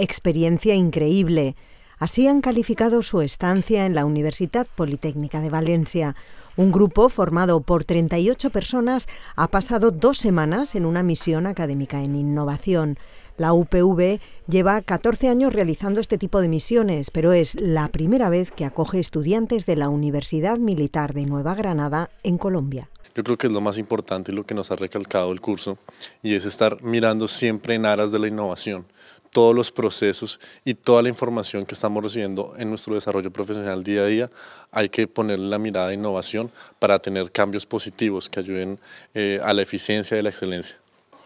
experiencia increíble. Así han calificado su estancia en la Universidad Politécnica de Valencia. Un grupo formado por 38 personas ha pasado dos semanas en una misión académica en innovación. La UPV lleva 14 años realizando este tipo de misiones, pero es la primera vez que acoge estudiantes de la Universidad Militar de Nueva Granada en Colombia. Yo creo que es lo más importante y lo que nos ha recalcado el curso, y es estar mirando siempre en aras de la innovación todos los procesos y toda la información que estamos recibiendo en nuestro desarrollo profesional día a día, hay que poner la mirada de innovación para tener cambios positivos que ayuden eh, a la eficiencia y la excelencia.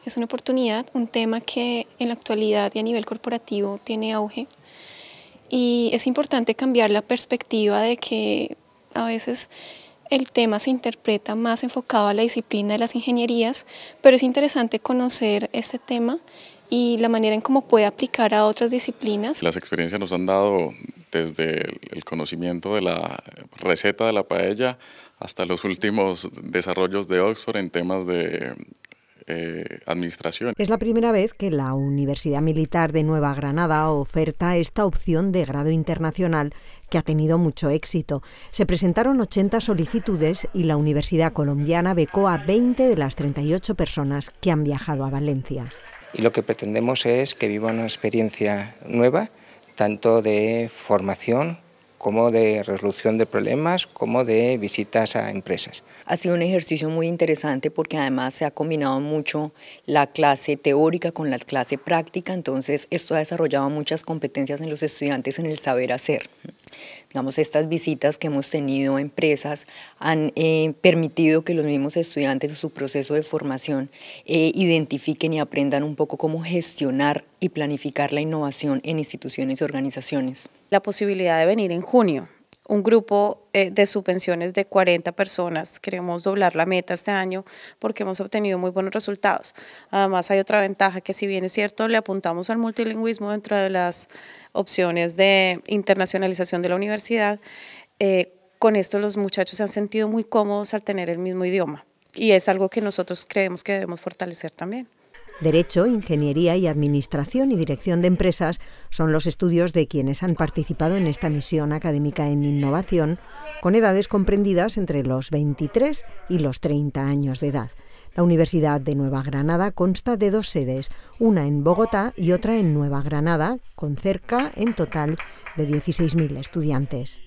Es una oportunidad, un tema que en la actualidad y a nivel corporativo tiene auge y es importante cambiar la perspectiva de que a veces el tema se interpreta más enfocado a la disciplina de las ingenierías, pero es interesante conocer este tema y la manera en cómo puede aplicar a otras disciplinas. Las experiencias nos han dado desde el conocimiento de la receta de la paella hasta los últimos desarrollos de Oxford en temas de eh, administración. Es la primera vez que la Universidad Militar de Nueva Granada oferta esta opción de grado internacional que ha tenido mucho éxito. Se presentaron 80 solicitudes y la Universidad Colombiana becó a 20 de las 38 personas que han viajado a Valencia y lo que pretendemos es que viva una experiencia nueva, tanto de formación como de resolución de problemas, como de visitas a empresas. Ha sido un ejercicio muy interesante porque además se ha combinado mucho la clase teórica con la clase práctica, entonces esto ha desarrollado muchas competencias en los estudiantes en el saber hacer. Digamos, estas visitas que hemos tenido a empresas han eh, permitido que los mismos estudiantes en su proceso de formación eh, identifiquen y aprendan un poco cómo gestionar y planificar la innovación en instituciones y organizaciones. La posibilidad de venir en junio un grupo eh, de subvenciones de 40 personas. Queremos doblar la meta este año porque hemos obtenido muy buenos resultados. Además hay otra ventaja que si bien es cierto, le apuntamos al multilingüismo dentro de las opciones de internacionalización de la universidad. Eh, con esto los muchachos se han sentido muy cómodos al tener el mismo idioma y es algo que nosotros creemos que debemos fortalecer también. Derecho, Ingeniería y Administración y Dirección de Empresas son los estudios de quienes han participado en esta misión académica en innovación, con edades comprendidas entre los 23 y los 30 años de edad. La Universidad de Nueva Granada consta de dos sedes, una en Bogotá y otra en Nueva Granada, con cerca, en total, de 16.000 estudiantes.